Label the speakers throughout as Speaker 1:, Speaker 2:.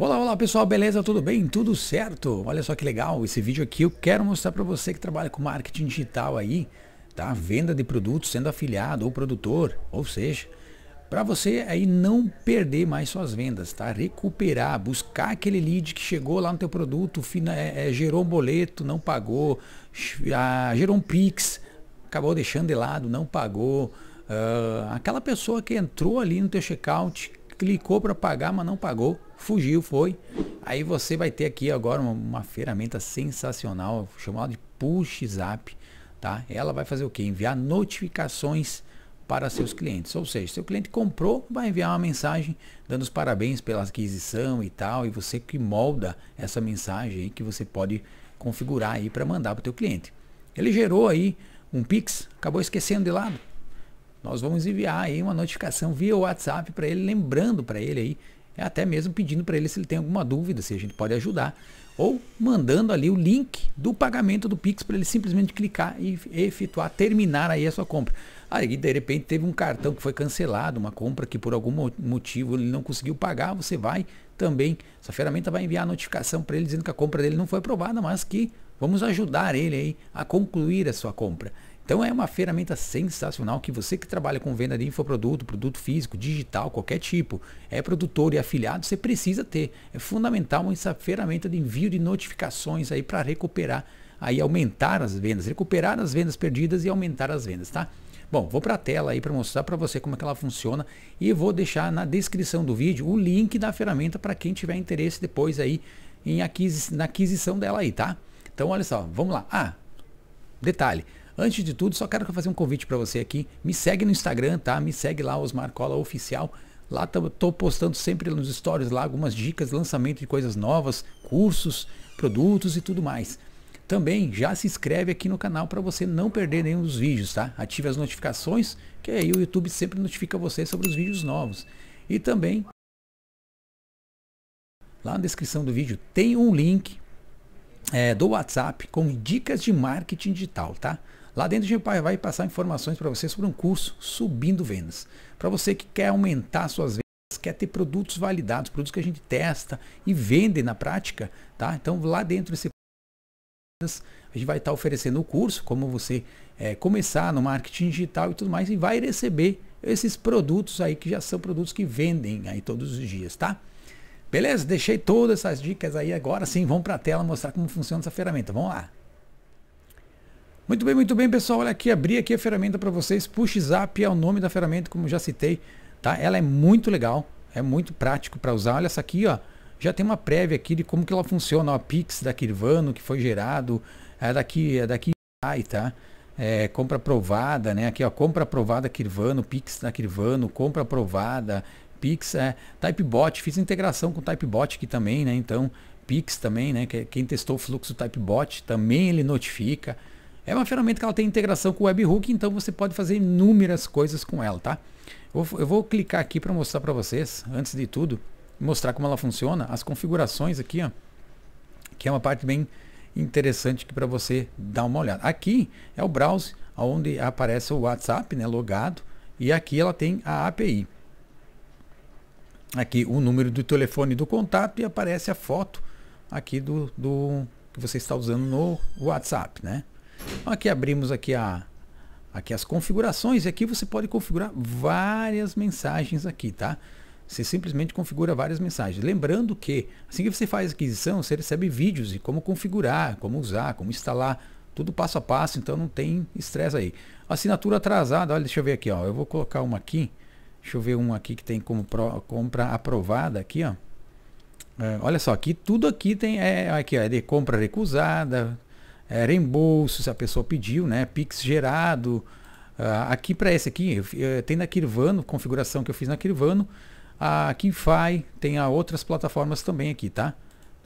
Speaker 1: Olá, olá pessoal, beleza? Tudo bem? Tudo certo? Olha só que legal esse vídeo aqui. Eu quero mostrar para você que trabalha com marketing digital aí, tá? Venda de produtos, sendo afiliado ou produtor, ou seja, para você aí não perder mais suas vendas, tá? Recuperar, buscar aquele lead que chegou lá no teu produto, é, é, gerou um boleto, não pagou, ah, gerou um Pix, acabou deixando de lado, não pagou. Uh, aquela pessoa que entrou ali no teu checkout, clicou para pagar, mas não pagou, fugiu, foi. Aí você vai ter aqui agora uma, uma ferramenta sensacional chamada de Push Zap, tá? Ela vai fazer o que? Enviar notificações para seus clientes. Ou seja, seu cliente comprou, vai enviar uma mensagem dando os parabéns pela aquisição e tal, e você que molda essa mensagem aí que você pode configurar aí para mandar para o teu cliente. Ele gerou aí um Pix, acabou esquecendo de lado nós vamos enviar aí uma notificação via WhatsApp para ele, lembrando para ele aí, é até mesmo pedindo para ele se ele tem alguma dúvida, se a gente pode ajudar, ou mandando ali o link do pagamento do Pix para ele simplesmente clicar e efetuar, terminar aí a sua compra. Aí de repente teve um cartão que foi cancelado, uma compra que por algum motivo ele não conseguiu pagar, você vai também, essa ferramenta vai enviar a notificação para ele dizendo que a compra dele não foi aprovada, mas que vamos ajudar ele aí a concluir a sua compra. Então é uma ferramenta sensacional que você que trabalha com venda de infoproduto, produto físico, digital, qualquer tipo, é produtor e afiliado, você precisa ter. É fundamental essa ferramenta de envio de notificações aí para recuperar, aí aumentar as vendas, recuperar as vendas perdidas e aumentar as vendas, tá? Bom, vou para a tela aí para mostrar para você como é que ela funciona e vou deixar na descrição do vídeo o link da ferramenta para quem tiver interesse depois aí em aquisi na aquisição dela aí, tá? Então olha só, vamos lá. Ah, detalhe, Antes de tudo, só quero fazer um convite para você aqui. Me segue no Instagram, tá? Me segue lá, Osmar Cola Oficial. Lá estou postando sempre nos stories lá algumas dicas, lançamento de coisas novas, cursos, produtos e tudo mais. Também já se inscreve aqui no canal para você não perder nenhum dos vídeos, tá? Ative as notificações, que aí o YouTube sempre notifica você sobre os vídeos novos. E também lá na descrição do vídeo tem um link é, do WhatsApp com dicas de marketing digital, tá? Lá dentro a gente vai passar informações para você sobre um curso Subindo Vendas. Para você que quer aumentar suas vendas, quer ter produtos validados, produtos que a gente testa e vende na prática, tá? Então lá dentro desse a gente vai estar tá oferecendo o curso, como você é, começar no marketing digital e tudo mais, e vai receber esses produtos aí que já são produtos que vendem aí todos os dias, tá? Beleza? Deixei todas essas dicas aí agora sim, vamos para a tela mostrar como funciona essa ferramenta. Vamos lá. Muito bem, muito bem, pessoal. Olha aqui, abri aqui a ferramenta para vocês. Push Zap é o nome da ferramenta, como já citei, tá? Ela é muito legal, é muito prático para usar. Olha essa aqui, ó. Já tem uma prévia aqui de como que ela funciona, a Pix da Kirvano que foi gerado, é daqui, é daqui, aí, tá? É, compra aprovada, né? Aqui, ó, compra aprovada Kirvano, Pix da Kirvano, compra aprovada, Pix, é, Typebot, fiz integração com Typebot aqui também, né? Então, Pix também, né? É, quem testou o fluxo Typebot também ele notifica. É uma ferramenta que ela tem integração com o webhook, então você pode fazer inúmeras coisas com ela, tá? Eu, eu vou clicar aqui para mostrar para vocês, antes de tudo, mostrar como ela funciona, as configurações aqui, ó, que é uma parte bem interessante para você dar uma olhada. Aqui é o browser onde aparece o WhatsApp, né, logado, e aqui ela tem a API. Aqui o número do telefone do contato e aparece a foto aqui do, do que você está usando no WhatsApp, né? Então, aqui abrimos aqui a aqui as configurações e aqui você pode configurar várias mensagens aqui, tá? Você simplesmente configura várias mensagens. Lembrando que assim que você faz aquisição, você recebe vídeos de como configurar, como usar, como instalar, tudo passo a passo, então não tem estresse aí. Assinatura atrasada, olha, deixa eu ver aqui, ó. Eu vou colocar uma aqui. Deixa eu ver uma aqui que tem como pro, compra aprovada aqui, ó. É, olha só, aqui tudo aqui tem é aqui ó, é de compra recusada, é, reembolso, se a pessoa pediu, né? Pix gerado. Uh, aqui para esse aqui, eh, tem na Kirvano, configuração que eu fiz na Kirvano. A KingFi tem a outras plataformas também aqui, tá?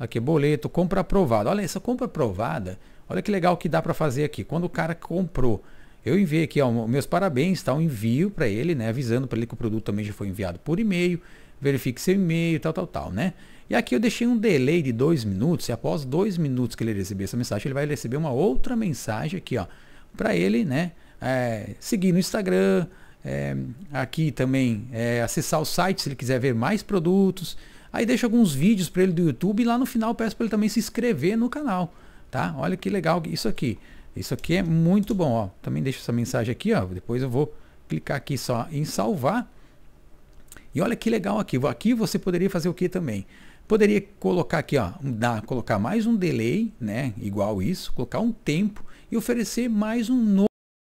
Speaker 1: Aqui é boleto, compra aprovada. Olha essa compra aprovada. Olha que legal que dá para fazer aqui. Quando o cara comprou, eu enviei aqui, ó, meus parabéns, tá? Um envio para ele, né? Avisando para ele que o produto também já foi enviado por e-mail. Verifique seu e-mail, tal, tal, tal, né? E aqui eu deixei um delay de dois minutos, e após dois minutos que ele receber essa mensagem, ele vai receber uma outra mensagem aqui, ó, para ele, né, é, seguir no Instagram, é, aqui também é, acessar o site se ele quiser ver mais produtos. Aí deixa alguns vídeos para ele do YouTube e lá no final peço para ele também se inscrever no canal, tá? Olha que legal isso aqui. Isso aqui é muito bom, ó. Também deixa essa mensagem aqui, ó. Depois eu vou clicar aqui só em salvar. E olha que legal aqui. Aqui você poderia fazer o que também? Poderia colocar aqui, ó, dar, colocar mais um delay, né, igual isso, colocar um tempo e oferecer mais um novo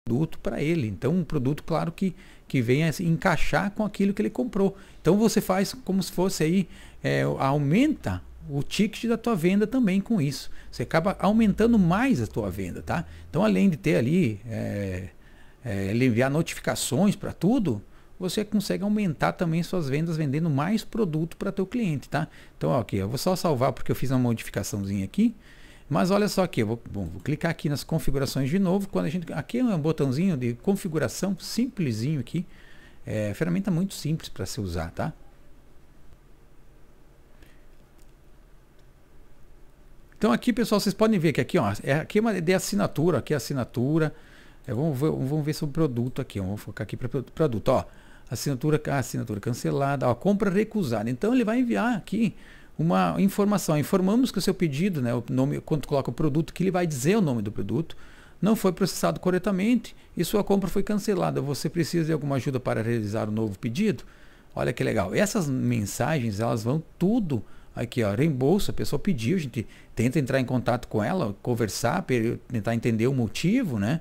Speaker 1: produto para ele. Então, um produto, claro, que, que venha encaixar com aquilo que ele comprou. Então, você faz como se fosse aí, é, aumenta o ticket da tua venda também com isso. Você acaba aumentando mais a tua venda, tá? Então, além de ter ali, é, é, ele enviar notificações para tudo, você consegue aumentar também suas vendas vendendo mais produto para teu cliente, tá? Então, ó, aqui, eu vou só salvar porque eu fiz uma modificaçãozinha aqui. Mas olha só aqui, eu vou, bom, vou clicar aqui nas configurações de novo. Quando a gente, aqui é um botãozinho de configuração simplesinho aqui. É, ferramenta muito simples para se usar, tá? Então aqui, pessoal, vocês podem ver que aqui, ó, é, aqui é uma de assinatura, aqui é assinatura. É, vamos, ver, vamos ver sobre é produto aqui, eu vamos focar aqui para produto, ó assinatura, assinatura cancelada, a compra recusada. Então ele vai enviar aqui uma informação. Informamos que o seu pedido, né, o nome, quando coloca o produto, que ele vai dizer o nome do produto, não foi processado corretamente e sua compra foi cancelada. Você precisa de alguma ajuda para realizar o um novo pedido? Olha que legal. Essas mensagens, elas vão tudo aqui, ó, reembolso, a pessoa pediu, a gente tenta entrar em contato com ela, conversar, tentar entender o motivo, né?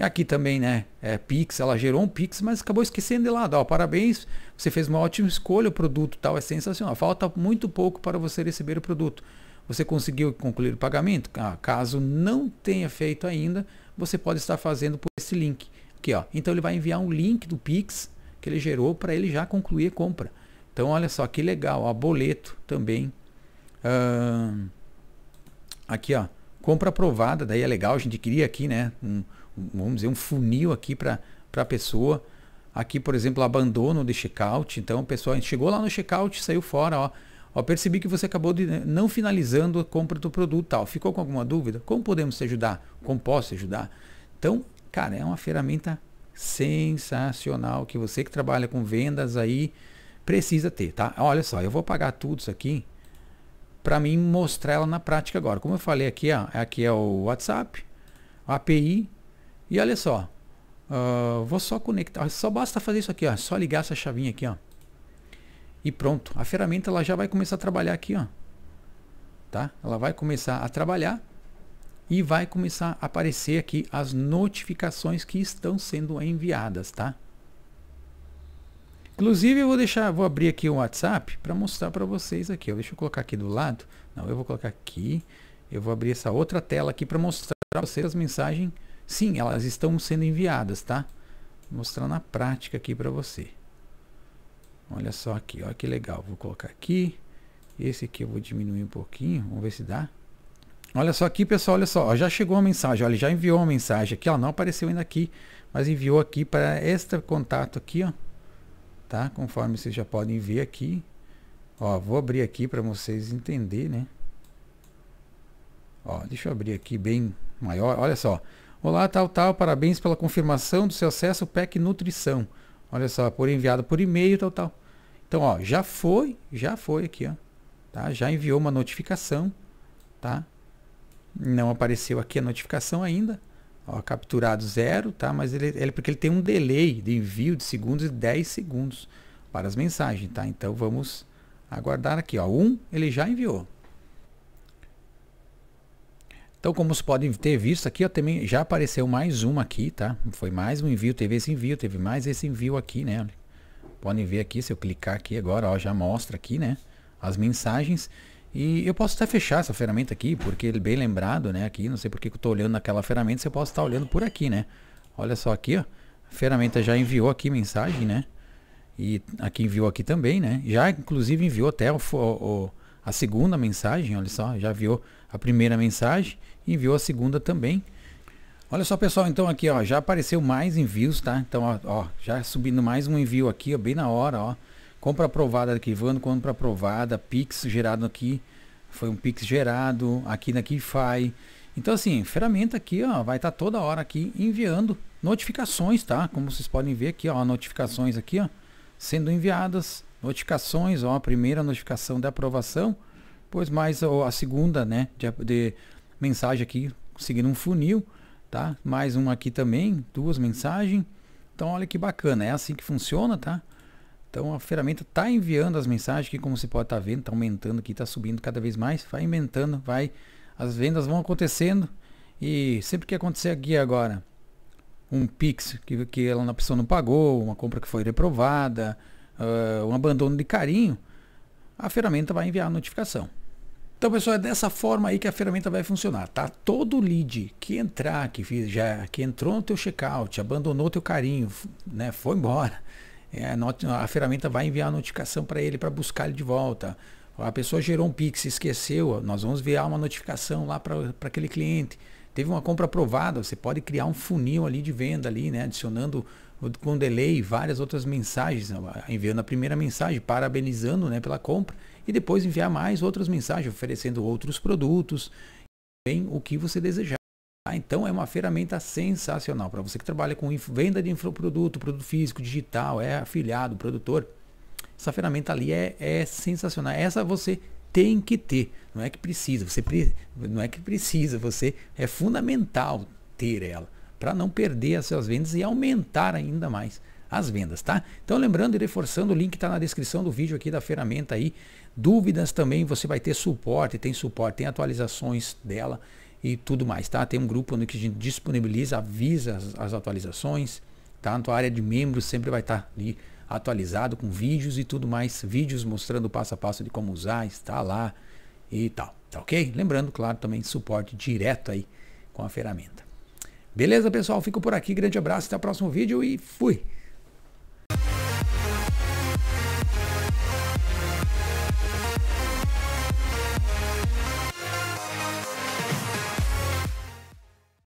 Speaker 1: Aqui também, né? É, Pix, ela gerou um Pix, mas acabou esquecendo de lado. Ó, parabéns, você fez uma ótima escolha, o produto tal é sensacional. Falta muito pouco para você receber o produto. Você conseguiu concluir o pagamento? Ah, caso não tenha feito ainda, você pode estar fazendo por esse link. Aqui, ó. Então ele vai enviar um link do Pix que ele gerou para ele já concluir a compra. Então olha só que legal, ó, boleto também. aqui, ó, compra aprovada. Daí é legal a gente queria aqui, né? Um, vamos dizer, um funil aqui para a pessoa. Aqui, por exemplo, abandono de checkout. Então, o pessoal chegou lá no checkout, saiu fora, ó. Ó, percebi que você acabou de né, não finalizando a compra do produto tal. Ficou com alguma dúvida? Como podemos te ajudar? Como posso te ajudar? Então, cara, é uma ferramenta sensacional que você que trabalha com vendas aí precisa ter, tá? Olha só, eu vou pagar tudo isso aqui para mim mostrar ela na prática agora. Como eu falei aqui, ó, aqui é o WhatsApp, a API, e olha só, uh, vou só conectar, só basta fazer isso aqui, ó, só ligar essa chavinha aqui, ó. E pronto, a ferramenta ela já vai começar a trabalhar aqui, ó. Tá? Ela vai começar a trabalhar e vai começar a aparecer aqui as notificações que estão sendo enviadas, tá? Inclusive eu vou deixar, vou abrir aqui o WhatsApp para mostrar para vocês aqui. Ó. Deixa eu colocar aqui do lado. Não, eu vou colocar aqui. Eu vou abrir essa outra tela aqui para mostrar para vocês as mensagens Sim, elas estão sendo enviadas, tá? Vou mostrar na prática aqui para você. Olha só aqui, olha que legal. Vou colocar aqui. Esse aqui eu vou diminuir um pouquinho, vamos ver se dá. Olha só aqui, pessoal, olha só, ó, já chegou uma mensagem, olha, já enviou uma mensagem aqui, ó, não apareceu ainda aqui, mas enviou aqui para este contato aqui, ó. Tá? Conforme vocês já podem ver aqui. Ó, vou abrir aqui para vocês entenderem, né? Ó, deixa eu abrir aqui bem maior, olha só. Olá, tal, tal, parabéns pela confirmação do seu acesso ao PEC Nutrição. Olha só, por enviado por e-mail, tal, tal. Então, ó, já foi, já foi aqui, ó. Tá? Já enviou uma notificação, tá? Não apareceu aqui a notificação ainda. Ó, capturado zero, tá? Mas ele, ele porque ele tem um delay de envio de segundos e 10 segundos para as mensagens, tá? Então vamos aguardar aqui, ó. Um, ele já enviou. Então, como vocês podem ter visto aqui, ó, também já apareceu mais uma aqui, tá? Foi mais um envio, teve esse envio, teve mais esse envio aqui, né? Podem ver aqui, se eu clicar aqui agora, ó, já mostra aqui, né? As mensagens. E eu posso até fechar essa ferramenta aqui, porque bem lembrado, né? Aqui, não sei porque que eu estou olhando naquela ferramenta, você pode estar olhando por aqui, né? Olha só aqui, ó. A ferramenta já enviou aqui mensagem, né? E aqui enviou aqui também, né? Já inclusive enviou até o, o, a segunda mensagem, olha só, já enviou a primeira mensagem e enviou a segunda também. Olha só pessoal, então aqui ó, já apareceu mais envios, tá? Então ó, ó já subindo mais um envio aqui, ó, bem na hora, ó. Compra aprovada vando, compra aprovada, Pix gerado aqui, foi um Pix gerado aqui na KeyFi. Então assim, ferramenta aqui, ó, vai estar tá toda hora aqui enviando notificações, tá? Como vocês podem ver aqui, ó, notificações aqui, ó, sendo enviadas Notificações, ó, a primeira notificação de aprovação, pois mais ou a segunda, né, de, de mensagem aqui, seguindo um funil, tá? Mais uma aqui também, duas mensagens. Então olha que bacana, é assim que funciona, tá? Então a ferramenta está enviando as mensagens que como você pode estar tá vendo, está aumentando aqui, está subindo cada vez mais, vai aumentando vai, as vendas vão acontecendo e sempre que acontecer aqui agora um Pix que, que ela, na pessoa não pagou, uma compra que foi reprovada, uh, um abandono de carinho, a ferramenta vai enviar a notificação. Então, pessoal, é dessa forma aí que a ferramenta vai funcionar, tá? Todo lead que entrar, que já que entrou no teu checkout, abandonou teu carinho, né, foi embora, é, a, ferramenta vai enviar a notificação para ele para buscar ele de volta. A pessoa gerou um Pix, esqueceu, nós vamos enviar uma notificação lá para aquele cliente. Teve uma compra aprovada, você pode criar um funil ali de venda ali, né, adicionando com delay várias outras mensagens, né, enviando a primeira mensagem, parabenizando né, pela compra, e depois enviar mais outras mensagens, oferecendo outros produtos, bem o que você desejar. Tá? então é uma ferramenta sensacional para você que trabalha com venda de infoproduto, produto físico, digital, é afiliado, produtor. Essa ferramenta ali é, é sensacional. Essa você tem que ter, não é que precisa, você pre... não é que precisa, você é fundamental ter ela para não perder as suas vendas e aumentar ainda mais as vendas, tá? Então lembrando e reforçando, o link está na descrição do vídeo aqui da ferramenta aí. Dúvidas também, você vai ter suporte, tem suporte, tem atualizações dela e tudo mais, tá? Tem um grupo no que a gente disponibiliza, avisa as, as atualizações, tá? Na então, tua área de membros sempre vai estar tá ali atualizado com vídeos e tudo mais, vídeos mostrando passo a passo de como usar, está lá e tal, tá ok? Lembrando, claro, também suporte direto aí com a ferramenta. Beleza, pessoal? Fico por aqui. Grande abraço, até o próximo vídeo e fui!